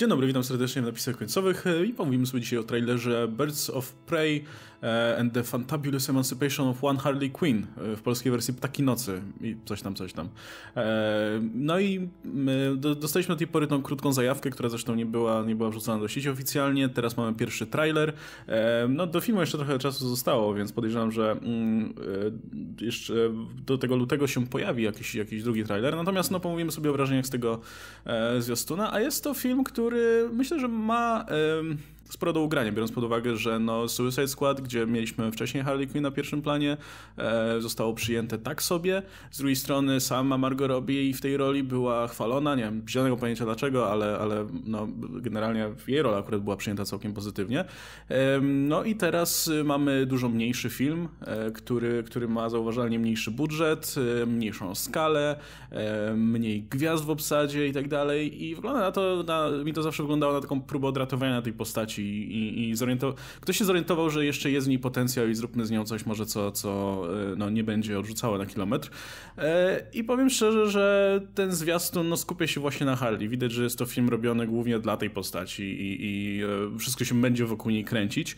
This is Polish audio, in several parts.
Dzień dobry, witam serdecznie w napisach końcowych e, i pomówimy sobie dzisiaj o trailerze Birds of Prey e, and the Fantabulous Emancipation of One Harley Quinn e, w polskiej wersji Ptaki Nocy i coś tam, coś tam. No i dostaliśmy do tej pory tą krótką zajawkę, która zresztą nie była, nie była wrzucona do sieci oficjalnie, teraz mamy pierwszy trailer. No do filmu jeszcze trochę czasu zostało, więc podejrzewam, że mm, jeszcze do tego lutego się pojawi jakiś, jakiś drugi trailer, natomiast no pomówimy sobie o wrażeniach z tego zwiastuna, a jest to film, który który myślę, że ma sporo do ugrania, biorąc pod uwagę, że no Suicide Squad, gdzie mieliśmy wcześniej Harley Quinn na pierwszym planie, e, zostało przyjęte tak sobie. Z drugiej strony sama Margot Robbie i w tej roli była chwalona, nie wiem, zielonego pojęcia dlaczego, ale, ale no, generalnie jej rola akurat była przyjęta całkiem pozytywnie. E, no i teraz mamy dużo mniejszy film, e, który, który ma zauważalnie mniejszy budżet, e, mniejszą skalę, e, mniej gwiazd w obsadzie i tak dalej i wygląda na to, na, mi to zawsze wyglądało na taką próbę odratowania tej postaci i, i, i zorientował, ktoś się zorientował, że jeszcze jest w niej potencjał i zróbmy z nią coś może, co, co e, no, nie będzie odrzucało na kilometr. E, I powiem szczerze, że ten zwiastun no, skupia się właśnie na Harley. Widać, że jest to film robiony głównie dla tej postaci i, i e, wszystko się będzie wokół niej kręcić.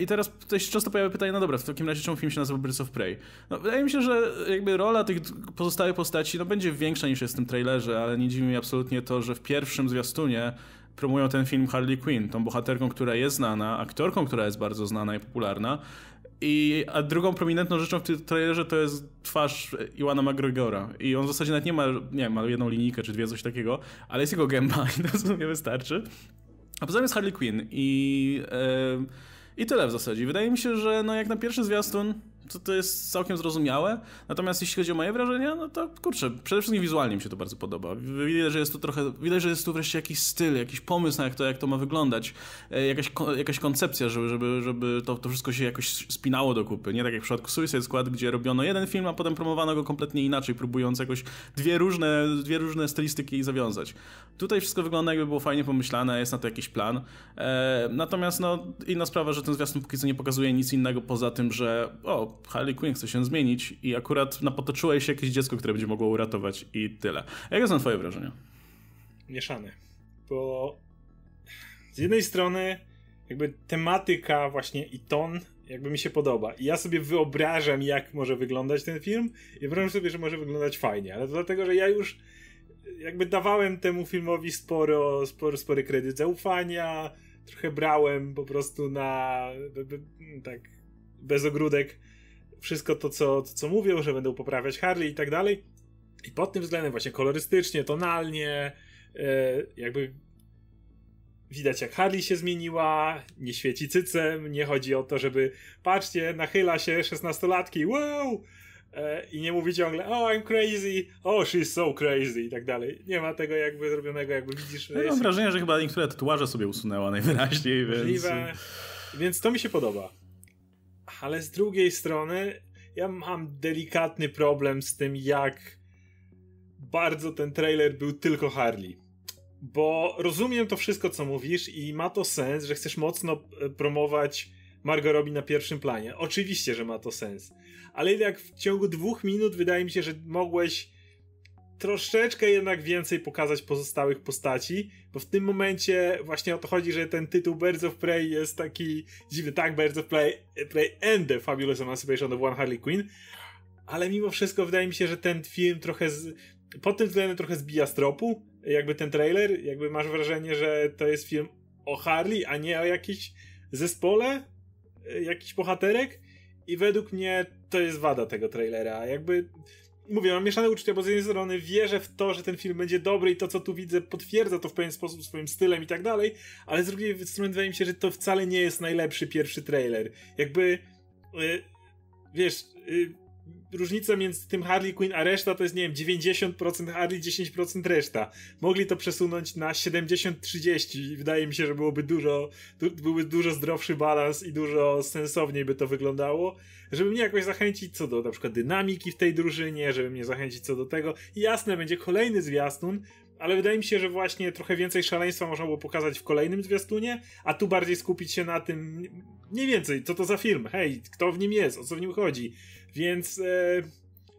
I teraz też często pojawia pytanie, no dobra, w takim razie czemu film się nazywa Birds of Prey? No, wydaje mi się, że jakby rola tych pozostałych postaci no, będzie większa niż jest w tym trailerze, ale nie dziwi mnie absolutnie to, że w pierwszym zwiastunie promują ten film Harley Quinn, tą bohaterką, która jest znana, aktorką, która jest bardzo znana i popularna. I, a drugą prominentną rzeczą w tym trailerze to jest twarz Iwana McGregora. I on w zasadzie nawet nie ma, nie wiem, ma jedną linijkę czy dwie, coś takiego, ale jest jego gęba i to sobie wystarczy. A poza tym jest Harley Quinn i, yy, i tyle w zasadzie. Wydaje mi się, że no jak na pierwszy zwiastun, to, to jest całkiem zrozumiałe. Natomiast jeśli chodzi o moje wrażenia, no to kurczę, przede wszystkim wizualnie mi się to bardzo podoba. Widać, że jest tu trochę, widać, że jest tu wreszcie jakiś styl, jakiś pomysł na jak to, jak to ma wyglądać, e, jakaś, jakaś koncepcja, żeby, żeby, żeby to, to wszystko się jakoś spinało do kupy. Nie tak jak w przypadku Suicide Squad, gdzie robiono jeden film, a potem promowano go kompletnie inaczej, próbując jakoś dwie różne, dwie różne stylistyki zawiązać. Tutaj wszystko wygląda jakby było fajnie pomyślane, jest na to jakiś plan. E, natomiast no, inna sprawa, że ten zwiastun póki co nie pokazuje nic innego poza tym, że o, Harley Quinn chce się zmienić i akurat napotoczyłeś się jakieś dziecko, które będzie mogło uratować i tyle. jakie są twoje wrażenia? Mieszane, bo z jednej strony jakby tematyka właśnie i ton jakby mi się podoba. I ja sobie wyobrażam, jak może wyglądać ten film i wyobrażam sobie, że może wyglądać fajnie, ale to dlatego, że ja już jakby dawałem temu filmowi sporo, sporo, spory kredyt zaufania, trochę brałem po prostu na tak bez ogródek wszystko to, co, co mówią, że będą poprawiać Harley i tak dalej. I pod tym względem właśnie kolorystycznie, tonalnie, e, jakby widać jak Harley się zmieniła, nie świeci cycem, nie chodzi o to, żeby patrzcie, nachyla się szesnastolatki, wow! E, I nie mówi ciągle, oh I'm crazy, oh she's so crazy i tak dalej. Nie ma tego jakby zrobionego, jakby widzisz. No, mam wrażenie, że chyba niektóre tatuaże sobie usunęła najwyraźniej, więc... Możliwe. Więc to mi się podoba ale z drugiej strony ja mam delikatny problem z tym, jak bardzo ten trailer był tylko Harley. Bo rozumiem to wszystko, co mówisz, i ma to sens, że chcesz mocno e, promować Margot Robbie na pierwszym planie. Oczywiście, że ma to sens. Ale jak w ciągu dwóch minut wydaje mi się, że mogłeś troszeczkę jednak więcej pokazać pozostałych postaci, bo w tym momencie właśnie o to chodzi, że ten tytuł Birds of Prey jest taki dziwny, tak, Birds of Prey, Prey and the Fabulous Emancipation of One Harley Quinn, ale mimo wszystko wydaje mi się, że ten film trochę z, pod tym względem trochę zbija z tropu, jakby ten trailer, jakby masz wrażenie, że to jest film o Harley, a nie o jakiś zespole, e, jakiś bohaterek i według mnie to jest wada tego trailera, jakby mówię, mam mieszane uczucia, bo z jednej strony wierzę w to, że ten film będzie dobry i to, co tu widzę, potwierdza to w pewien sposób swoim stylem i tak dalej, ale z drugiej strony wydaje mi się, że to wcale nie jest najlepszy pierwszy trailer. Jakby, yy, wiesz, yy, różnica między tym Harley Quinn a reszta to jest, nie wiem, 90% Harley, 10% reszta. Mogli to przesunąć na 70-30 i wydaje mi się, że byłoby dużo, du byłby dużo zdrowszy balans i dużo sensowniej by to wyglądało, żeby mnie jakoś zachęcić co do na przykład dynamiki w tej drużynie, żeby mnie zachęcić co do tego. I jasne, będzie kolejny zwiastun, ale wydaje mi się, że właśnie trochę więcej szaleństwa można było pokazać w kolejnym zwiastunie, a tu bardziej skupić się na tym, mniej więcej, co to za film, hej, kto w nim jest, o co w nim chodzi, więc e,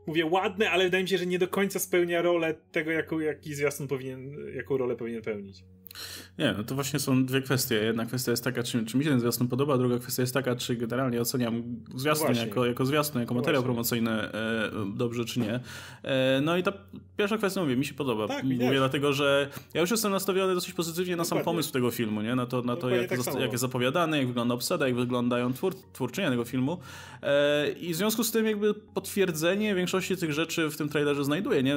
mówię ładne, ale wydaje mi się, że nie do końca spełnia rolę tego, jaką, jaki zwiastun powinien, jaką rolę powinien pełnić. Nie, no to właśnie są dwie kwestie. Jedna kwestia jest taka, czy, czy mi się ten zwiastun podoba, druga kwestia jest taka, czy generalnie oceniam zwiastun jako, jako zwiastun, jako no materiał właśnie. promocyjny e, dobrze czy nie. E, no i ta pierwsza kwestia, mówię, mi się podoba. Tak, mówię dlatego, że ja już jestem nastawiony dosyć pozytywnie na sam pomysł tego filmu, nie? Na to, na to jak, tak jak jest zapowiadany, jak wygląda obsada, jak wyglądają twór, twórczynie tego filmu. E, I w związku z tym jakby potwierdzenie większości tych rzeczy w tym trailerze znajduję, nie?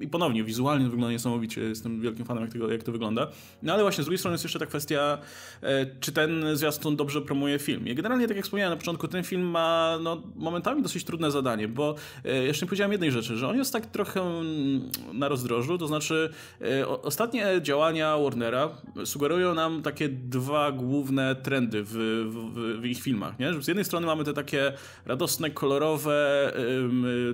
I ponownie, wizualnie wygląda niesamowicie, jestem wielkim fanem jak, tego, jak to wygląda. No ale właśnie, z drugiej strony jest jeszcze ta kwestia, e, czy ten zwiastun dobrze promuje film. I generalnie, tak jak wspomniałem na początku, ten film ma no, momentami dosyć trudne zadanie, bo e, jeszcze nie powiedziałem jednej rzeczy, że on jest tak trochę mm, na rozdrożu, to znaczy e, ostatnie działania Warnera sugerują nam takie dwa główne trendy w, w, w ich filmach. Nie? Że z jednej strony mamy te takie radosne, kolorowe,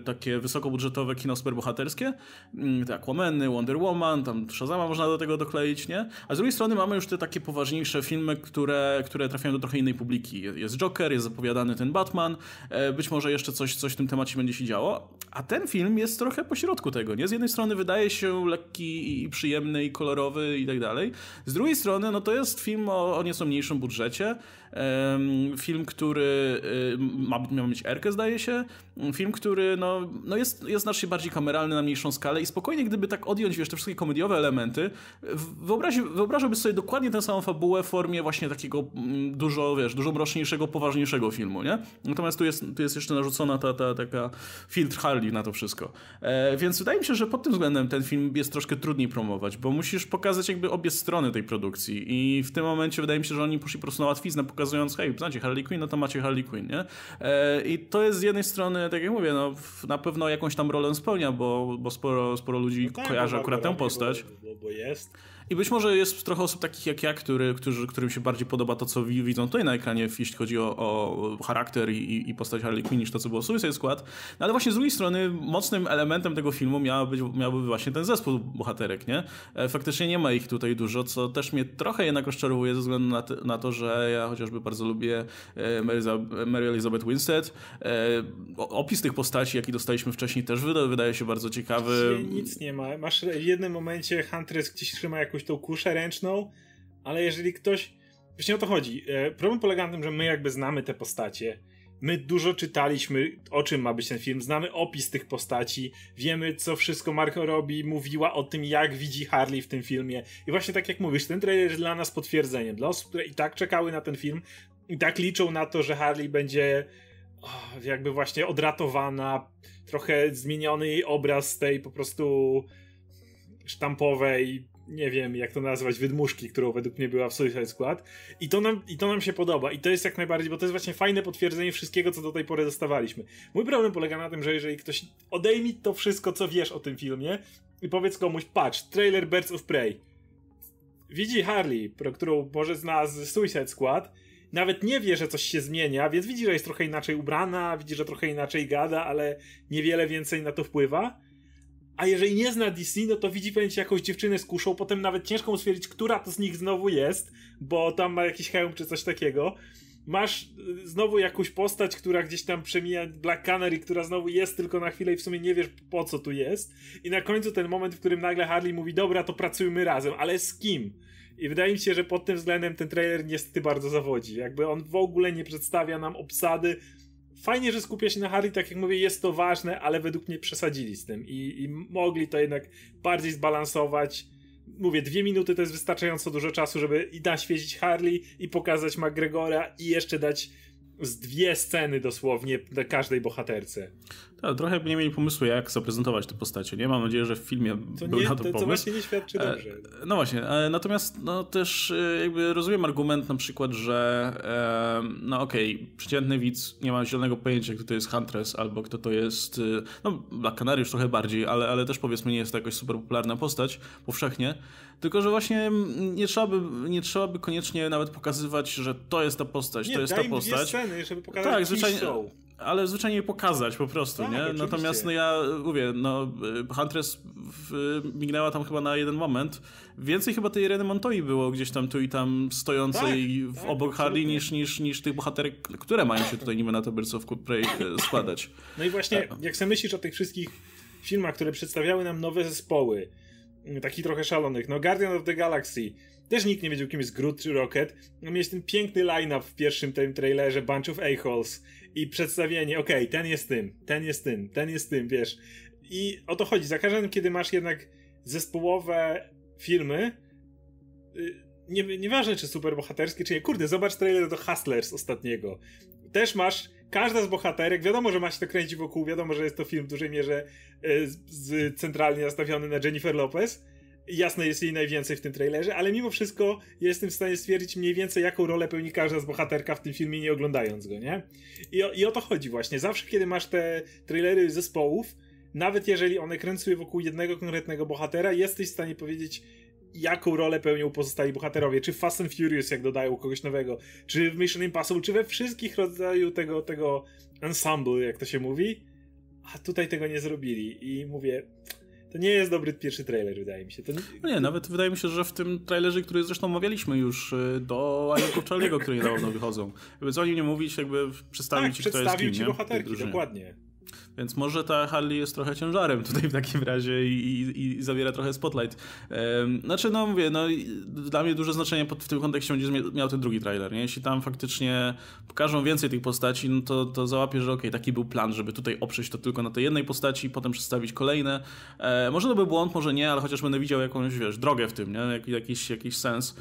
takie wysokobudżetowe kino superbohaterskie, mm, tak, Womeny, Wonder Woman, tam Shazama można do tego dokleić, nie? A z drugiej drugiej strony mamy już te takie poważniejsze filmy, które, które trafiają do trochę innej publiki. Jest Joker, jest zapowiadany ten Batman, e, być może jeszcze coś, coś w tym temacie będzie się działo, a ten film jest trochę pośrodku tego, nie? Z jednej strony wydaje się lekki i przyjemny i kolorowy i tak dalej, z drugiej strony no to jest film o, o nieco mniejszym budżecie, Film, który y, ma, miał mieć Erkę, zdaje się. Film, który no, no jest, jest znacznie bardziej kameralny na mniejszą skalę i spokojnie, gdyby tak odjąć wiesz, te wszystkie komediowe elementy, wyobrażałby sobie dokładnie tę samą fabułę w formie właśnie takiego mm, dużo, wiesz, dużo mroczniejszego, poważniejszego filmu, nie? Natomiast tu jest, tu jest jeszcze narzucona ta, ta taka filtr Harley na to wszystko. E, więc wydaje mi się, że pod tym względem ten film jest troszkę trudniej promować, bo musisz pokazać jakby obie strony tej produkcji i w tym momencie wydaje mi się, że oni poszli po prostu na łatwiznę, pokazując, hej, znacie Harley Quinn, no to macie Harley Quinn, nie? E, I to jest z jednej strony, tak jak mówię, no, na pewno jakąś tam rolę spełnia, bo, bo sporo, sporo ludzi no tak, kojarzy akurat tę postać. Bo, bo, bo jest. I być może jest trochę osób takich jak ja, który, którzy, którym się bardziej podoba to, co widzą tutaj na ekranie, jeśli chodzi o, o charakter i, i, postać Harley Quinn, niż to, co było w Suicide Squad. No ale właśnie z drugiej strony mocnym elementem tego filmu miał być, miałby właśnie ten zespół bohaterek, nie? E, faktycznie nie ma ich tutaj dużo, co też mnie trochę jednak rozczarowuje ze względu na, na to, że ja chociażby bardzo lubię e, Mary Elizabeth Winstead. E, opis tych postaci, jaki dostaliśmy wcześniej, też wydaje się bardzo ciekawy. Nic nie ma. Masz w jednym momencie Huntress gdzieś trzyma jakąś jakąś tą kuszę ręczną, ale jeżeli ktoś. Właśnie o to chodzi. E, problem polega na tym, że my jakby znamy te postacie. My dużo czytaliśmy, o czym ma być ten film, znamy opis tych postaci, wiemy, co wszystko Marco robi, mówiła o tym, jak widzi Harley w tym filmie. I właśnie tak jak mówisz, ten trailer jest dla nas potwierdzeniem. Dla osób, które i tak czekały na ten film, i tak liczą na to, że Harley będzie jakby właśnie odratowana, trochę zmieniony jej obraz tej po prostu sztampowej nie wiem jak to nazwać, wydmuszki, którą według mnie była w Suicide Squad. I to, nam, I to nam się podoba i to jest jak najbardziej, bo to jest właśnie fajne potwierdzenie wszystkiego, co do tej pory dostawaliśmy. Mój problem polega na tym, że jeżeli ktoś odejmij to wszystko, co wiesz o tym filmie i powiedz komuś, patrz, trailer Birds of Prey. Widzi Harley, którą może zna z Suicide Squad, nawet nie wie, że coś się zmienia, więc widzi, że jest trochę inaczej ubrana, widzi, że trochę inaczej gada, ale niewiele więcej na to wpływa. A jeżeli nie zna DC, no to widzi pewnie jakąś dziewczynę z kuszą, potem nawet ciężko stwierdzić, która to z nich znowu jest, bo tam ma jakiś hełm czy coś takiego. Masz y, znowu jakąś postać, która gdzieś tam przemija Black Canary, która znowu jest tylko na chwilę i w sumie nie wiesz po co tu jest. I na końcu ten moment, w którym nagle Harley mówi, dobra, to pracujmy razem, ale z kim? I wydaje mi się, że pod tym względem ten trailer niestety bardzo zawodzi. Jakby on w ogóle nie przedstawia nam obsady fajnie, że skupia się na Harley, tak jak mówię, jest to ważne, ale według mnie przesadzili z tym i, i mogli to jednak bardziej zbalansować. Mówię, dwie minuty to jest wystarczająco dużo czasu, żeby i naświecić Harley, i pokazać McGregora, i jeszcze dać z dwie sceny dosłownie dla każdej bohaterce. Tak, trochę nie mieli pomysłu, jak zaprezentować te postacie, nie? Mam nadzieję, że w filmie to był nie, na to, to pomysł. To właśnie nie świadczy e, dobrze. E, no właśnie, e, natomiast no, też e, jakby rozumiem argument na przykład, że e, no okej, okay, przeciętny widz nie ma zielonego pojęcia, kto to jest Huntress albo kto to jest, e, no Black Canary już trochę bardziej, ale, ale też powiedzmy nie jest to jakaś super popularna postać powszechnie, tylko, że właśnie nie trzeba by, nie trzeba by koniecznie nawet pokazywać, że to jest ta postać, nie, to jest ta postać. Nie Sceny, żeby pokazać tak, zwyczajnie. Show. Ale zwyczajnie pokazać po prostu, tak, nie? Oczywiście. Natomiast no ja mówię, no y, Huntress w, mignęła tam chyba na jeden moment. Więcej chyba tej Ireny Montoi było gdzieś tam tu i tam stojącej tak, w, tak, obok Harley niż, niż, niż tych bohaterek, które mają się tutaj niby na tabelce w Prey e, składać. No i właśnie, e, jak sobie myślisz o tych wszystkich filmach, które przedstawiały nam nowe zespoły, takich trochę szalonych. No Guardian of the Galaxy, też nikt nie wiedział kim jest Groot czy Rocket. No mieć ten piękny line-up w pierwszym tym trailerze, bunch of a-holes i przedstawienie, okej, okay, ten jest tym, ten jest tym, ten jest tym, wiesz. I o to chodzi, za każdym kiedy masz jednak zespołowe filmy, y, nie, nieważne czy superbohaterskie, czy nie, kurde, zobacz trailer do Hustlers ostatniego. Też masz każda z bohaterek, wiadomo, że ma się to kręcić wokół, wiadomo, że jest to film w dużej mierze e, z, z, centralnie nastawiony na Jennifer Lopez. Jasne jest jej najwięcej w tym trailerze, ale mimo wszystko jestem w stanie stwierdzić mniej więcej, jaką rolę pełni każda z bohaterka w tym filmie, nie oglądając go, nie? I o, i o to chodzi właśnie. Zawsze, kiedy masz te trailery zespołów, nawet jeżeli one kręcą wokół jednego konkretnego bohatera, jesteś w stanie powiedzieć, jaką rolę pełnią pozostali bohaterowie, czy w Fast and Furious, jak dodają kogoś nowego, czy w Mission Impossible, czy we wszystkich rodzaju tego, tego ensemble, jak to się mówi, a tutaj tego nie zrobili i mówię, to nie jest dobry pierwszy trailer, wydaje mi się. To nie... No nie, nawet wydaje mi się, że w tym trailerze, który zresztą omawialiśmy już y, do Ani Kurczalniego, który niedawno wychodzą, jakby co o nim nie mówić, jakby przedstawić tak, ci, kto jest kim. przedstawił ci bohaterki, dokładnie. Więc może ta Harley jest trochę ciężarem tutaj w takim razie i, i, i zawiera trochę spotlight. znaczy, no mówię, no, dla mnie duże znaczenie pod, w tym kontekście będzie miał ten drugi trailer. Nie? Jeśli tam faktycznie pokażą więcej tych postaci, no to, to załapię, że ok, taki był plan, żeby tutaj oprzeć to tylko na tej jednej postaci, i potem przedstawić kolejne. E, może to był błąd, może nie, ale chociaż będę widział jakąś, wiesz, drogę w tym, nie? Jak, jakiś, jakiś sens.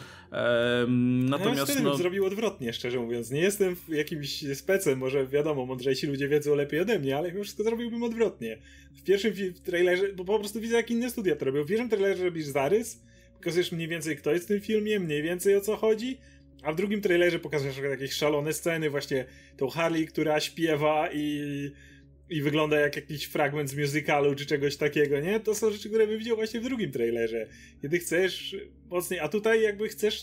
No natomiast. Ja no... zrobił odwrotnie, szczerze mówiąc. Nie jestem jakimś specem, może wiadomo, mądrzejsi ludzie wiedzą lepiej ode mnie, ale mimo wszystko zrobiłbym odwrotnie. W pierwszym trailerze, bo po prostu widzę, jak inne studia to robią. W pierwszym trailerze robisz zarys, pokazujesz mniej więcej, kto jest w tym filmie, mniej więcej o co chodzi. A w drugim trailerze pokazujesz jakieś szalone sceny, właśnie tą Harley, która śpiewa i i wygląda jak jakiś fragment z musicalu czy czegoś takiego, nie? To są rzeczy, które bym widział właśnie w drugim trailerze. Kiedy chcesz mocniej, a tutaj jakby chcesz...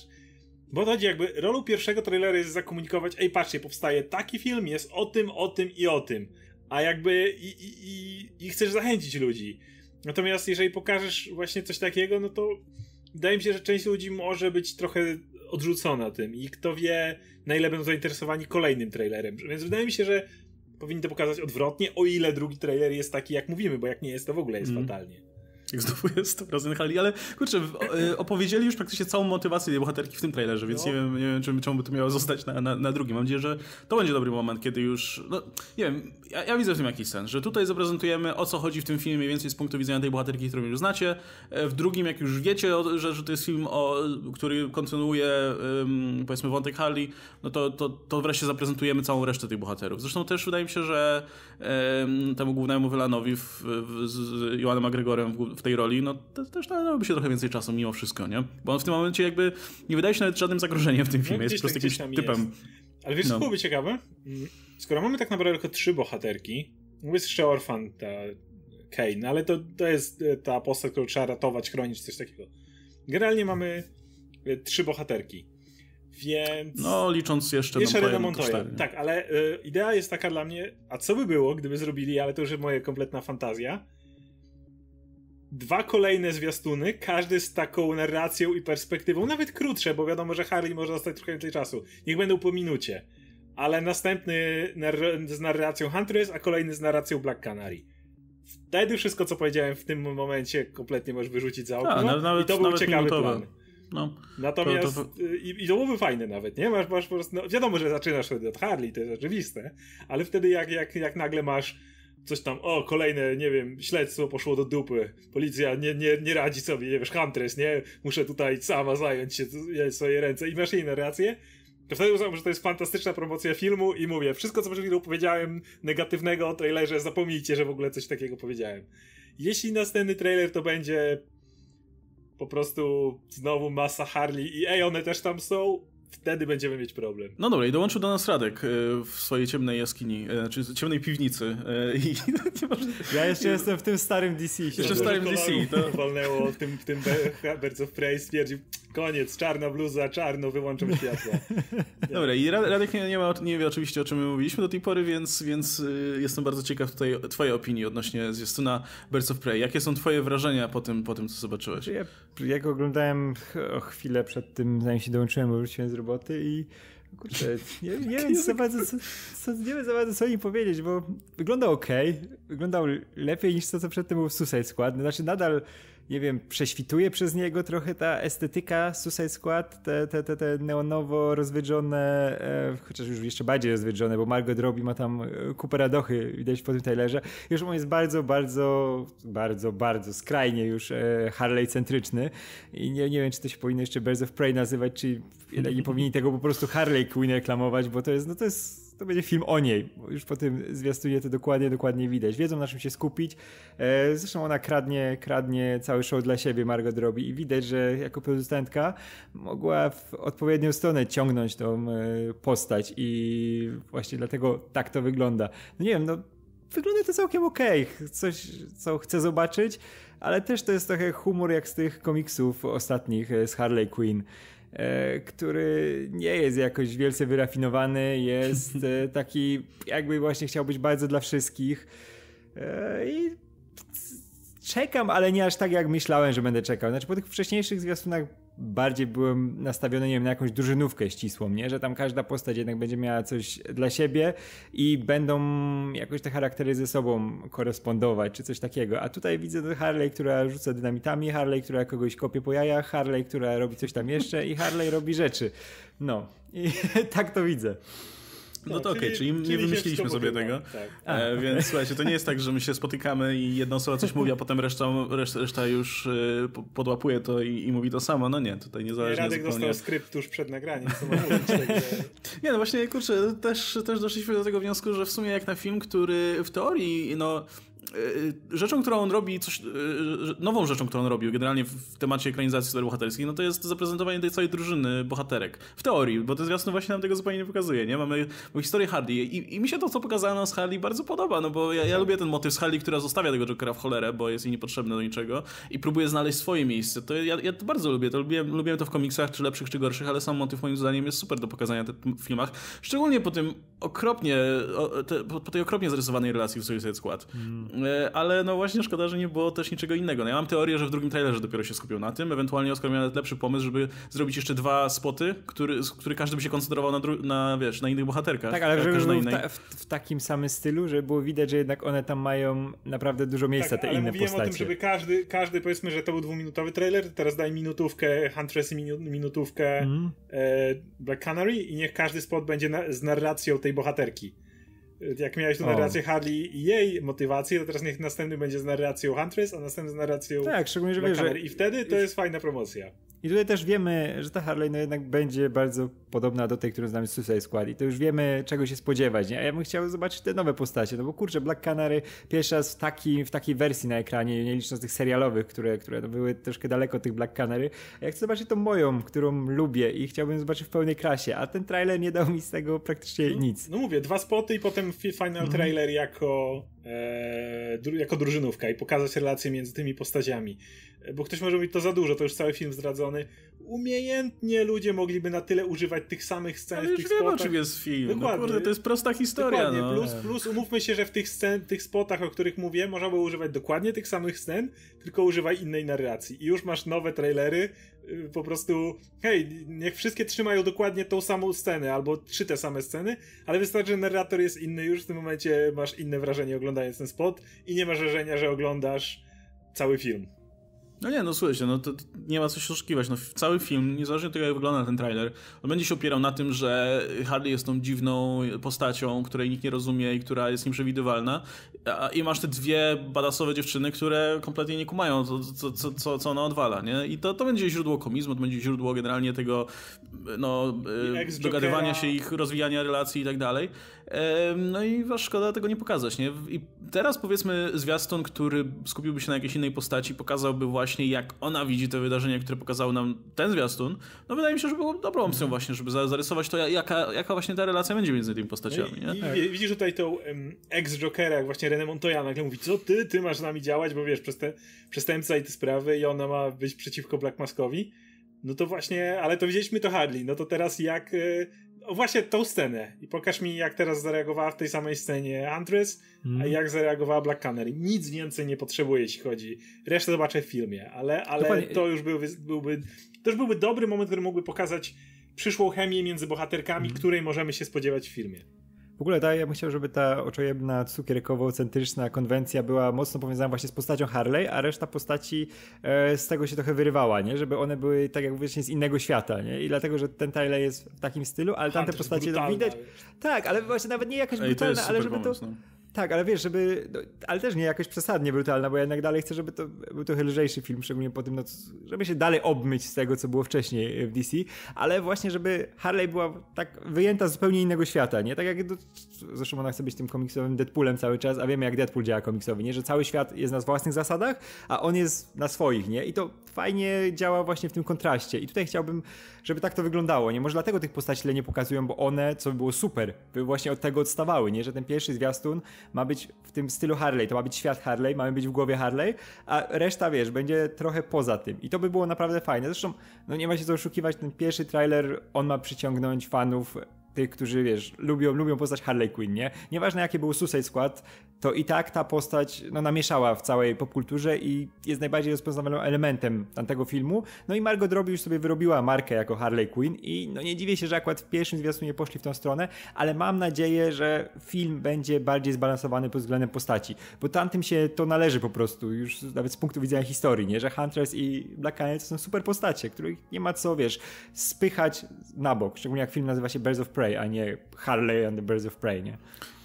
Bo chodzi jakby, rolą pierwszego trailera jest zakomunikować, ej patrzcie, powstaje taki film, jest o tym, o tym i o tym. A jakby i, i, i, i chcesz zachęcić ludzi. Natomiast jeżeli pokażesz właśnie coś takiego, no to wydaje mi się, że część ludzi może być trochę odrzucona tym i kto wie, na ile będą zainteresowani kolejnym trailerem. Więc wydaje mi się, że powinni to pokazać odwrotnie, o ile drugi trailer jest taki, jak mówimy, bo jak nie jest, to w ogóle jest mm. fatalnie tych znów jest 100% Hali, ale kurczę, y, opowiedzieli już praktycznie całą motywację tej bohaterki w tym trailerze, więc no. nie wiem, nie wiem czym, czemu by to miało zostać na, na, na drugim. Mam nadzieję, że to będzie dobry moment, kiedy już, no, nie wiem, ja, ja, widzę w tym jakiś sens, że tutaj zaprezentujemy o co chodzi w tym filmie mniej więcej z punktu widzenia tej bohaterki, którą już znacie. E, w drugim, jak już wiecie, że, że to jest film, o, który kontynuuje um, powiedzmy wątek Hali, no to, to, to wreszcie zaprezentujemy całą resztę tych bohaterów. Zresztą też wydaje mi się, że um, temu głównemu wylanowi w, w, z Joannem Agregorem w, w tej roli, no też należałoby się trochę więcej czasu mimo wszystko, nie? Bo on w tym momencie jakby nie wydaje się nawet żadnym zagrożeniem w tym no, filmie, no, jest po prostu tak jakimś typem. Jest. Ale wiesz, no. co byłoby ciekawe? Skoro mamy tak naprawdę tylko trzy bohaterki, no jest jeszcze Orfan, ta Kane, ale to, to jest e, ta postać, którą trzeba ratować, chronić, coś takiego. Generalnie mamy e, trzy bohaterki. Więc. No, licząc jeszcze. Jeszcze Reda Montoya. Tak, ale y, idea jest taka dla mnie. A co by było, gdyby zrobili, ale to już jest moja kompletna fantazja, dwa kolejne zwiastuny, każdy z taką narracją i perspektywą, nawet krótsze, bo wiadomo, że Harry może dostać trochę więcej czasu. Niech będą po minucie. Ale następny nar- z narracją Huntress, a kolejny z narracją Black Canary. Wtedy wszystko, co powiedziałem w tym momencie, kompletnie możesz wyrzucić za tak, okno. A, no, nawet, I to był ciekawy minutowe. plan. No, Natomiast to, to... Y, I, i to byłoby fajne nawet, nie? Masz, masz po prostu, no, wiadomo, że zaczynasz wtedy od Harley, to jest oczywiste, ale wtedy jak, jak, jak nagle masz coś tam, o, kolejne, nie wiem, śledztwo poszło do dupy, policja nie, nie, nie radzi sobie, nie wiesz, Huntress, nie, muszę tutaj sama zająć się, swoje ręce i masz inne reakcje to wtedy uznałem, że to jest fantastyczna promocja filmu i mówię, wszystko co przed chwilą powiedziałem negatywnego o trailerze, zapomnijcie, że w ogóle coś takiego powiedziałem. Jeśli następny trailer to będzie po prostu znowu masa Harley i ej, one też tam są, wtedy będziemy mieć problem. No dobra, i dołączył do nas Radek e, w swojej ciemnej jaskini, e, znaczy ciemnej piwnicy. E, I, Ja jeszcze jestem w tym starym DC. Jeszcze w starym DC. To walnęło w tym, w tym Birds of Prey, stwierdził, koniec, czarna bluza, czarno, wyłączam światło. Dobra, i Radek nie, nie, ma, nie wie oczywiście o czym my mówiliśmy do tej pory, więc, więc jestem bardzo ciekaw tutaj twojej opinii odnośnie zwiastuna Birds of Prey. Jakie są twoje wrażenia po tym, po tym co zobaczyłeś? Ja, jak oglądałem o chwilę przed tym, zanim się dołączyłem, bo wróciłem z roboty i kurczę, nie, nie wiem za bardzo, co, co, nie wiem za bardzo co im powiedzieć, bo wyglądał ok, wyglądał lepiej niż to, co przedtem był w Suicide Squad, znaczy nadal nie wiem, prześwituje przez niego trochę ta estetyka Suicide Squad, te, te, te, te neonowo rozwydrzone, e, chociaż już jeszcze bardziej rozwydrzone, bo Margot Robbie ma tam e, kupę radochy, widać po tym Tylerze. Już on jest bardzo, bardzo, bardzo, bardzo skrajnie już e, Harley-centryczny i nie, nie wiem, czy to się powinno jeszcze Birds of Prey nazywać, czy nie powinni tego po prostu Harley Quinn reklamować, bo to jest, no to jest to będzie film o niej. Już po tym zwiastunie to dokładnie, dokładnie widać. Wiedzą na czym się skupić. E, zresztą ona kradnie, kradnie cały show dla siebie, Margot robi i widać, że jako producentka mogła w odpowiednią stronę ciągnąć tą e, postać i właśnie dlatego tak to wygląda. No nie wiem, no wygląda to całkiem okej. Okay. Coś, co chcę zobaczyć, ale też to jest trochę humor jak z tych komiksów ostatnich e, z Harley Quinn E, który nie jest jakoś wielce wyrafinowany, jest e, taki jakby właśnie chciał być bardzo dla wszystkich e, i czekam, ale nie aż tak jak myślałem, że będę czekał. Znaczy po tych wcześniejszych zwiastunach bardziej byłem nastawiony, nie wiem, na jakąś drużynówkę ścisłą, nie? Że tam każda postać jednak będzie miała coś dla siebie i będą jakoś te charaktery ze sobą korespondować, czy coś takiego. A tutaj widzę Harley, która rzuca dynamitami, Harley, która kogoś kopie po jajach, Harley, która robi coś tam jeszcze i Harley robi rzeczy. No, i tak to widzę. No, to okej, okay, czyli, czyli, nie wymyśliliśmy sobie tego. Tak. E, a, tak. okay. Więc słuchajcie, to nie jest tak, że my się spotykamy i jedna osoba coś mówi, a potem reszta, reszta, już e, podłapuje to i, i, mówi to samo. No nie, tutaj niezależnie Radek zupełnie... dostał skrypt tuż przed nagraniem, co ma nie, no właśnie, kurczę, też, też doszliśmy do tego wniosku, że w sumie jak na film, który w teorii, no Y, rzeczą, którą on robi, coś, y, nową rzeczą, którą on robił generalnie w temacie ekranizacji superbohaterskiej, no to jest zaprezentowanie tej całej drużyny bohaterek. W teorii, bo to zwiastun właśnie nam tego zupełnie nie pokazuje, nie? Mamy historię Harley i, i mi się to, co pokazano z Harley bardzo podoba, no bo ja, ja lubię ten motyw z Harley, która zostawia tego Jokera w cholerę, bo jest jej niepotrzebny do niczego i próbuje znaleźć swoje miejsce. To ja, ja to bardzo lubię, to lubię, lubię to w komiksach, czy lepszych, czy gorszych, ale sam motyw moim zdaniem jest super do pokazania w filmach, szczególnie po tym okropnie, o, te, po, tej okropnie zarysowanej relacji w Suicide Squad. Mm. E, ale no właśnie szkoda, że nie było też niczego innego. No ja mam teorię, że w drugim trailerze dopiero się skupią na tym. Ewentualnie Oscar miał nawet lepszy pomysł, żeby zrobić jeszcze dwa spoty, który, których każdy by się koncentrował na, na, wiesz, na innych bohaterkach. Tak, ale żeby był w, ta, w, w, takim samym stylu, żeby było widać, że jednak one tam mają naprawdę dużo miejsca, tak, te ale inne postacie. o tym, żeby każdy, każdy, powiedzmy, że to był dwuminutowy trailer, teraz daj minutówkę, Huntress minu, minutówkę mm. e, Black Canary i niech każdy spot będzie na, z narracją tej bohaterki. Jak miałeś tu narrację Harley i jej motywację, to teraz niech następny będzie z narracją Huntress, a następny z narracją. Tak, szczególnie, że wiesz, I wtedy to jest fajna promocja. I tutaj też wiemy, że ta Harley no jednak będzie bardzo podobna do tej, którą znamy z Suicide Squad i to już wiemy, czego się spodziewać, nie? A ja bym chciał zobaczyć te nowe postacie, no bo kurczę, Black Canary pierwszy raz w, taki, w takiej wersji na ekranie, nie licząc tych serialowych, które, które no były troszkę daleko tych Black Canary, a ja chcę zobaczyć tą moją, którą lubię i chciałbym zobaczyć w pełnej krasie, a ten trailer nie dał mi z tego praktycznie no, nic. No mówię, dwa spoty i potem final mhm. trailer mm. jako, e, dru, jako drużynówka i pokazać relacje między tymi postaciami, e, bo ktoś może mówić to za dużo, to już cały film zdradzony, strony umiejętnie ludzie mogliby na tyle używać tych samych scen Ale w tych spotach. Ale czym jest film. No dokładnie. No kurde, to jest prosta historia. No. Plus, plus umówmy się, że w tych, scen, tych spotach, o których mówię, można by używać dokładnie tych samych scen, tylko używaj innej narracji. I już masz nowe trailery, y, po prostu hej, niech wszystkie trzymają dokładnie tą samą scenę, albo trzy te same sceny, ale wystarczy, że narrator jest inny już w tym momencie, masz inne wrażenie oglądając ten spot i nie masz wrażenia, że oglądasz cały film. No nie, no słuchajcie, no to nie ma co się oszukiwać. No, cały film, niezależnie od tego jak wygląda ten trailer, on będzie się opierał na tym, że Harley jest tą dziwną postacią, której nikt nie rozumie i która jest nieprzewidywalna. A, I masz te dwie badasowe dziewczyny, które kompletnie nie kumają, co, co, co, co ona odwala, nie? I to, to będzie źródło komizmu, to będzie źródło generalnie tego no, y, dogadywania się ich, rozwijania relacji i tak dalej. No i was szkoda tego nie pokazać, nie? I teraz powiedzmy zwiastun, który skupiłby się na jakiejś innej postaci, pokazałby właśnie jak ona widzi te wydarzenia, które pokazał nam ten zwiastun, no wydaje mi się, że byłoby dobrą mhm. opcją właśnie, żeby zarysować to, jaka, jaka właśnie ta relacja będzie między tymi postaciami, no nie? I, tak. widzisz tutaj tą um, ex-Jokera, jak właśnie René Montoya nagle mówi, co ty, ty masz z nami działać, bo wiesz, przestę przestępca i te sprawy i ona ma być przeciwko Black Maskowi. No to właśnie, ale to widzieliśmy to Harley. No to teraz jak e, o właśnie tą scenę i pokaż mi, jak teraz zareagowała w tej samej scenie Andres, mm. a mhm. jak zareagowała Black Canary. Nic więcej nie potrzebuję, jeśli chodzi. Resztę zobaczę w filmie, ale, ale to już byłby, byłby, to już byłby dobry moment, który mógłby pokazać przyszłą chemię między bohaterkami, mm. której możemy się spodziewać w filmie. W ogóle tak, ja bym chciał, żeby ta oczojebna, cukierkowo-centryczna konwencja była mocno powiązana właśnie z postacią Harley, a reszta postaci e, z tego się trochę wyrywała, nie? Żeby one były, tak jak właśnie z innego świata, nie? I dlatego, że ten Tyler jest w takim stylu, ale tamte postacie brutalna, widać... Tak, ale właśnie nawet nie jakaś brutalna, ale żeby to... no tak, ale wiesz, żeby. No, ale też nie jakoś przesadnie brutalna, bo ja jednak dalej chcę, żeby to był trochę lżejszy film, szczególnie po tym, no, żeby się dalej obmyć z tego, co było wcześniej w DC, ale właśnie, żeby Harley była tak wyjęta z zupełnie innego świata, nie? Tak jak. Do, zresztą ona chce być tym komiksowym Deadpoolem cały czas, a wiemy, jak Deadpool działa komiksowy, nie? Że cały świat jest na własnych zasadach, a on jest na swoich, nie? I to fajnie działa właśnie w tym kontraście. I tutaj chciałbym, żeby tak to wyglądało. Nie może dlatego tych postaci tyle nie pokazują, bo one, co by było super, by właśnie od tego odstawały, nie? Że ten pierwszy zwiastun ma być w tym stylu Harley, to ma być świat Harley, mamy być w głowie Harley, a reszta, wiesz, będzie trochę poza tym. I to by było naprawdę fajne. Zresztą, no nie ma się co oszukiwać, ten pierwszy trailer, on ma przyciągnąć fanów tych, którzy wiesz, lubią, lubią postać Harley Quinn, nie? Nieważne jakie był Suicide Squad, to i tak ta postać no, namieszała w całej popkulturze i jest najbardziej rozpoznawalnym elementem tamtego filmu. No i Margot Robbie już sobie wyrobiła markę jako Harley Quinn i no nie dziwię się, że akurat w pierwszym zwiastunie poszli w tą stronę, ale mam nadzieję, że film będzie bardziej zbalansowany pod względem postaci, bo tamtym się to należy po prostu, już nawet z punktu widzenia historii, nie? Że Huntress i Black Canary to są super postacie, których nie ma co, wiesz, spychać na bok, szczególnie jak film nazywa się Birds of Prey, a nie Harley and the Birds of Prey, nie?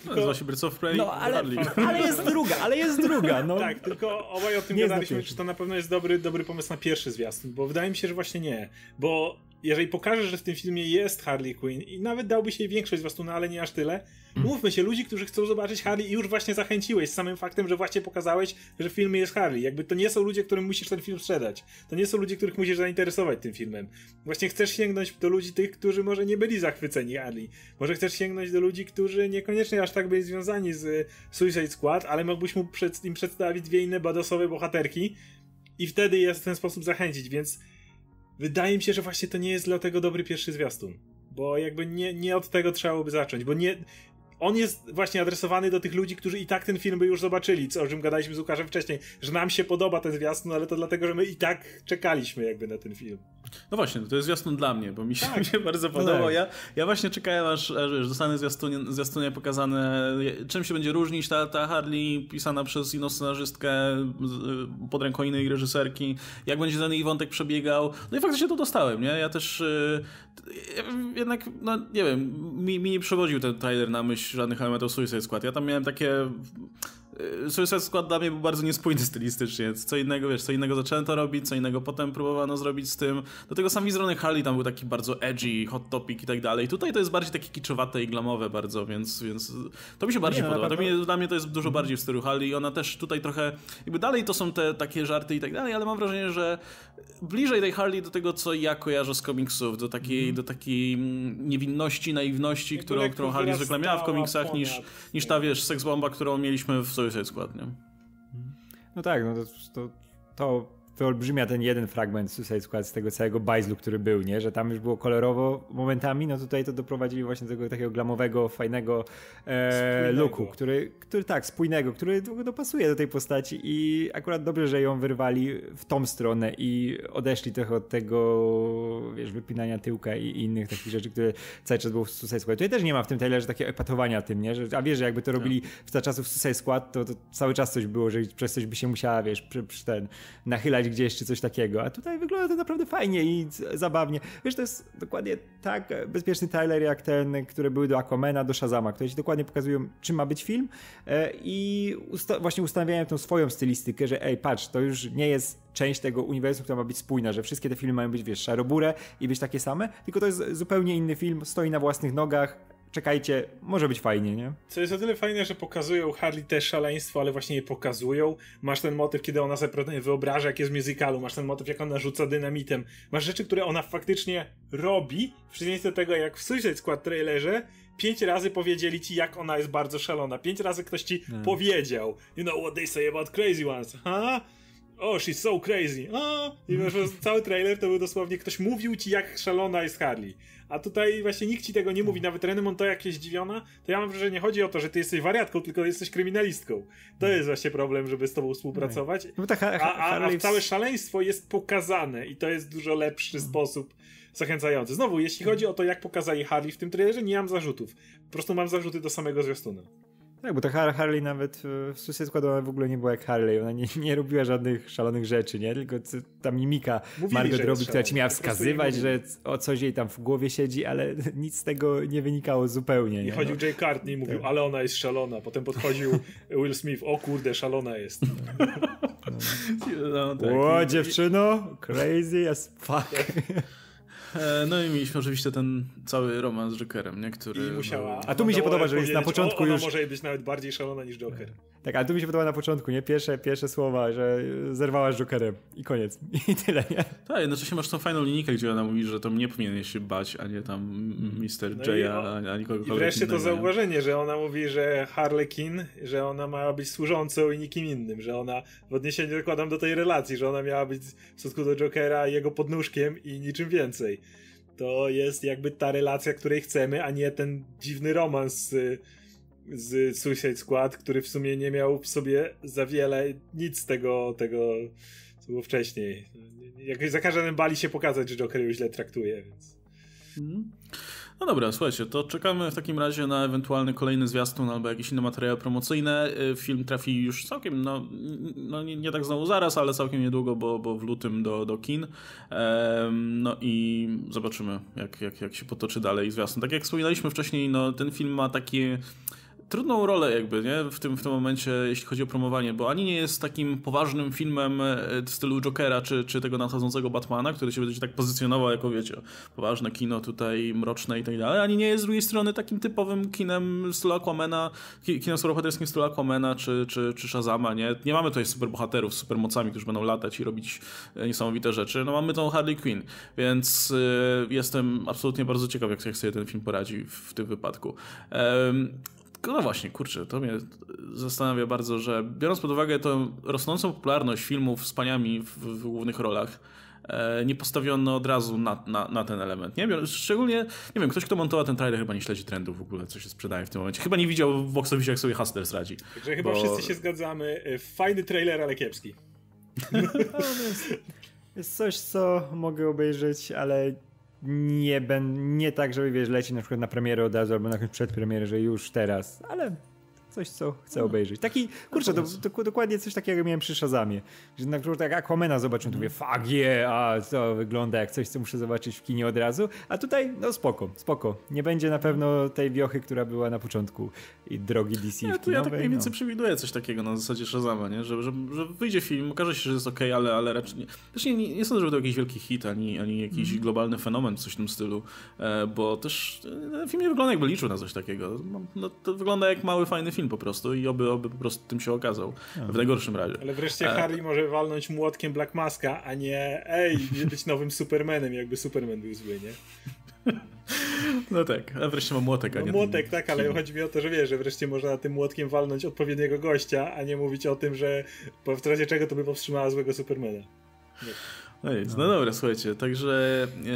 No, tylko... Nazywa się Birds of Prey. No, ale, ale jest druga, ale jest druga. No. tak, tylko obaj o tym nie gadaliśmy, czy to na pewno jest dobry, dobry pomysł na pierwszy zwiastun, bo wydaje mi się, że właśnie nie. Bo jeżeli pokażesz, że w tym filmie jest Harley Quinn i nawet dałbyś się większość z was tu, no ale nie aż tyle, mm. mówmy się, ludzi, którzy chcą zobaczyć Harley i już właśnie zachęciłeś z samym faktem, że właśnie pokazałeś, że w filmie jest Harley. Jakby to nie są ludzie, którym musisz ten film sprzedać. To nie są ludzie, których musisz zainteresować tym filmem. Właśnie chcesz sięgnąć do ludzi tych, którzy może nie byli zachwyceni Harley. Może chcesz sięgnąć do ludzi, którzy niekoniecznie aż tak byli związani z Suicide Squad, ale mógłbyś mu przed, im przedstawić dwie inne badosowe bohaterki i wtedy je w ten sposób zachęcić, więc wydaje mi się, że właśnie to nie jest dlatego dobry pierwszy zwiastun. Bo jakby nie, nie od tego trzeba by zacząć, bo nie, on jest właśnie adresowany do tych ludzi, którzy i tak ten film by już zobaczyli, co, o czym gadaliśmy z Łukaszem wcześniej, że nam się podoba ten zwiastun, ale to dlatego, że my i tak czekaliśmy jakby na ten film. No właśnie, no to jest zwiastun dla mnie, bo mi się, tak. mi się bardzo no podobało. Tak. ja, ja właśnie czekałem, aż, aż wiesz, dostanę zwiastunie, zwiastunie pokazane, czym się będzie różnić ta, ta Harley pisana przez inną scenarzystkę y, pod ręką innej reżyserki, jak będzie ten jej wątek przebiegał. No i faktycznie to dostałem, nie? Ja też y, jednak, no nie wiem, mi, mi nie przewodził ten trailer na myśl żadnych elementów Suicide Squad. Ja tam miałem takie Y, Suicide Squad dla mnie był bardzo niespójny stylistycznie. Co innego, wiesz, co innego zaczęto robić, co innego potem próbowano zrobić z tym. Do tego sam wizerunek Harley tam był taki bardzo edgy, hot topic i tak dalej. Tutaj to jest bardziej takie kiczowate i glamowe bardzo, więc, więc to mi się bardziej nie, podoba. mi, dla mnie to jest dużo bardziej w stylu Harley. Ona też tutaj trochę, jakby dalej to są te takie żarty i tak dalej, ale mam wrażenie, że bliżej tej Harley do tego, co ja kojarzę z komiksów, do takiej, mm. do takiej mm, niewinności, naiwności, którą, którą Harley zwykle miała w komiksach, niż, niż ta, wiesz, seksbomba bomba, którą mieliśmy w sobie to jest No tak, no to, to, to wyolbrzymia ten jeden fragment Suicide Squad z tego całego bajzlu, który był, nie? Że tam już było kolorowo momentami, no tutaj to doprowadzili właśnie do tego takiego glamowego, fajnego e, looku, który, który tak, spójnego, który dopasuje no do tej postaci i akurat dobrze, że ją wyrwali w tą stronę i odeszli trochę od tego, wiesz, wypinania tyłka i, innych takich rzeczy, które cały czas było w Suicide Squad. Tutaj też nie ma w tym trailerze takiego epatowania tym, nie? Że, a wiesz, że jakby to tak. robili no. w za czasów Suicide Squad, to, to, cały czas coś było, że przez coś by się musiała, wiesz, przy, przy ten, nachylać gdzieś czy coś takiego. A tutaj wygląda to naprawdę fajnie i zabawnie. Wiesz, to jest dokładnie tak bezpieczny Tyler jak ten, który były do Aquamana, do Shazama, które ci dokładnie pokazują, czym ma być film e, i usta właśnie ustanawiają tą swoją stylistykę, że ej, patrz, to już nie jest część tego uniwersum, która ma być spójna, że wszystkie te filmy mają być, wiesz, szaroburę i być takie same, tylko to jest zupełnie inny film, stoi na własnych nogach, czekajcie, może być fajnie, nie? Co jest o tyle fajne, że pokazują Harley te szaleństwo, ale właśnie je pokazują. Masz ten motyw, kiedy ona sobie wyobraża, jak jest w musicalu, masz ten motyw, jak ona rzuca dynamitem. Masz rzeczy, które ona faktycznie robi, w przeciwieństwie do tego, jak w Suicide Squad trailerze pięć razy powiedzieli ci, jak ona jest bardzo szalona. Pięć razy ktoś ci hmm. powiedział, you know what they say about crazy ones, Huh? oh, she's so crazy. A, I wiesz, cały trailer to był dosłownie ktoś mówił ci, jak szalona jest Harley. A tutaj właśnie nikt ci tego nie mówi, nawet Renny Montoya jest zdziwiona, to ja mam wrażenie, nie chodzi o to, że ty jesteś wariatką, tylko jesteś kryminalistką. To mm. jest właśnie problem, żeby z tobą współpracować. No tak, a, a, a całe szaleństwo jest pokazane i to jest dużo lepszy mm. sposób zachęcający. Znowu, jeśli mm. chodzi o to, jak pokazali Harley w tym trailerze, nie mam zarzutów. Po prostu mam zarzuty do samego zwiastuna. Tak, bo ta Harley nawet e, w Susie składana w ogóle nie była jak Harley. Ona nie, nie robiła żadnych szalonych rzeczy, nie? Tylko ta mimika Mówili, Margot Robbie, która ci miała wskazywać, że o coś jej tam w głowie siedzi, ale nic z tego nie wynikało zupełnie. I nie chodził no. Jay Cartney i mówił, tak. ale ona jest szalona. Potem podchodził Will Smith, o kurde, szalona jest. No. No, tak. O, dziewczyno, crazy as fuck. Tak. E, no i mieliśmy oczywiście ten cały romans z Jokerem, nie? Który, I musiała. No... A tu mi się podoba, że jest na początku ona już... może być nawet bardziej szalona niż Joker. Tak, ale tu mi się podoba na początku, nie? Pierwsze, pierwsze słowa, że zerwałaś z Jokerem i koniec. I tyle, nie? Tak, jednocześnie masz tą fajną linijkę, gdzie ona mówi, że to mnie powinien się bać, a nie tam Mr. No J, a, a I wreszcie innego, to zauważenie, nie? że ona mówi, że Harley Quinn, że ona ma być służącą i nikim innym, że ona w odniesieniu dokładam do tej relacji, że ona miała być w stosunku do Jokera jego podnóżkiem i niczym więcej to jest jakby ta relacja, której chcemy, a nie ten dziwny romans z, y, z Suicide Squad, który w sumie nie miał w sobie za wiele nic z tego, tego co było wcześniej. Jakoś za każdym bali się pokazać, że Joker źle traktuje, więc... Mm. No dobra, słuchajcie, to czekamy w takim razie na ewentualny kolejny zwiastun albo jakieś inne materiały promocyjne. Y, film trafi już całkiem, no, no nie, nie, tak znowu zaraz, ale całkiem niedługo, bo, bo w lutym do, do kin. Ehm, no i zobaczymy, jak, jak, jak się potoczy dalej zwiastun. Tak jak wspominaliśmy wcześniej, no ten film ma takie trudną rolę jakby nie? W, tym, w tym momencie, jeśli chodzi o promowanie, bo ani nie jest takim poważnym filmem e, w stylu Jokera czy, czy tego nadchodzącego Batmana, który się będzie tak pozycjonował jako, wiecie, poważne kino tutaj, mroczne i tak dalej, ani nie jest z drugiej strony takim typowym kinem w stylu Aquamana, kinem superbohaterskim w stylu Aquamana czy, czy, czy Shazama, nie? Nie mamy tutaj superbohaterów z supermocami, którzy będą latać i robić e, niesamowite rzeczy, no mamy tą Harley Quinn, więc e, jestem absolutnie bardzo ciekaw, jak, jak sobie ten film poradzi w, w tym wypadku. Um, no właśnie, kurczę, to mnie zastanawia bardzo, że biorąc pod uwagę tę rosnącą popularność filmów z paniami w, w głównych rolach, e, nie postawiono od razu na, na, na, ten element. Nie? Szczególnie, nie wiem, ktoś, kto montował ten trailer, chyba nie śledzi trendów w ogóle, co się sprzedaje w tym momencie. Chyba nie widział w boxowicie, jak sobie Hustlers zradzi. Także bo... chyba wszyscy się zgadzamy. E, fajny trailer, ale kiepski. jest, no, jest coś, co mogę obejrzeć, ale nie, ben, nie tak, żeby wiesz, leci na przykład na premierę od razu albo na jakąś przedpremierę, że już teraz, ale coś, co chcę obejrzeć. Taki, kurczę, do, do, dokładnie coś takiego miałem przy Shazamie. Że na przykład jak Aquamena zobaczyłem, to mówię, fuck yeah, a to wygląda jak coś, co muszę zobaczyć w kinie od razu. A tutaj, no spoko, spoko. Nie będzie na pewno tej wiochy, która była na początku i drogi DC ja, w kinowej, Ja tak mniej no. więcej no. przewiduję coś takiego na zasadzie Shazama, nie? Że, że, że wyjdzie film, okaże się, że jest okej, okay, ale, ale raczej nie. Też nie, nie, nie sądzę, żeby to jakiś wielki hit, ani, ani jakiś mm globalny fenomen, coś w tym stylu, e, bo też e, film nie wygląda jakby liczył na coś takiego. No, no to wygląda jak mały, fajny film film po prostu i oby, oby po prostu tym się okazał. W najgorszym razie. Ale wreszcie e... Harley może walnąć młotkiem Black Maska, a nie ej, być nowym Supermanem, jakby Superman był zły, nie? No tak, a wreszcie ma młotek, a no nie Młotek, tak, ale chodzi mi o to, że wiesz, że wreszcie można tym młotkiem walnąć odpowiedniego gościa, a nie mówić o tym, że w trakcie czego to by powstrzymała złego Supermana. Nie. No no, no dobra, słuchajcie, także e,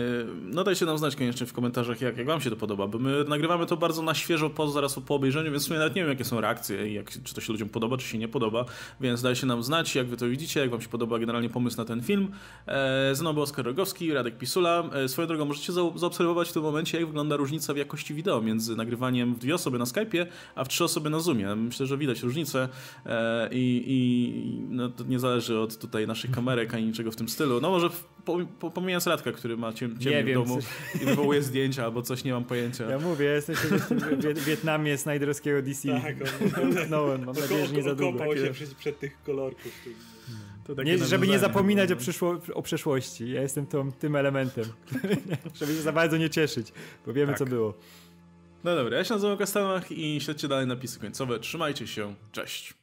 no dajcie nam znać koniecznie w komentarzach, jak, jak wam się to podoba, bo my nagrywamy to bardzo na świeżo, po, zaraz po obejrzeniu, więc sumie nawet nie wiem, jakie są reakcje, jak, czy to się ludziom podoba, czy się nie podoba, więc dajcie nam znać, jak wy to widzicie, jak wam się podoba generalnie pomysł na ten film. E, ze Oskar Rogowski, Radek Pisula. E, swoją drogą, możecie za, zaobserwować w tym momencie, jak wygląda różnica w jakości wideo między nagrywaniem w dwie osoby na Skype'ie, a w trzy osoby na Zoomie. Myślę, że widać różnicę e, i, i no, to nie zależy od tutaj naszych kamerek ani niczego w tym stylu. No, może po, po, pomijając Radka, który ma ciem, ciemnie w domu i wywołuje zdjęcia albo coś, nie mam pojęcia. Ja mówię, jestem w Wietnamie snajderskiego DC. Tak, on, mam nadzieję, że nie za długo. się przed, przed tych kolorków. Nie, żeby nie zapominać o, przyszło, o, przeszłości. Ja jestem tą, tym elementem. żeby się za bardzo nie cieszyć, bo wiemy tak. co było. No dobra, ja się nazywam Kastanach i śledźcie dalej napisy końcowe. Trzymajcie się, cześć.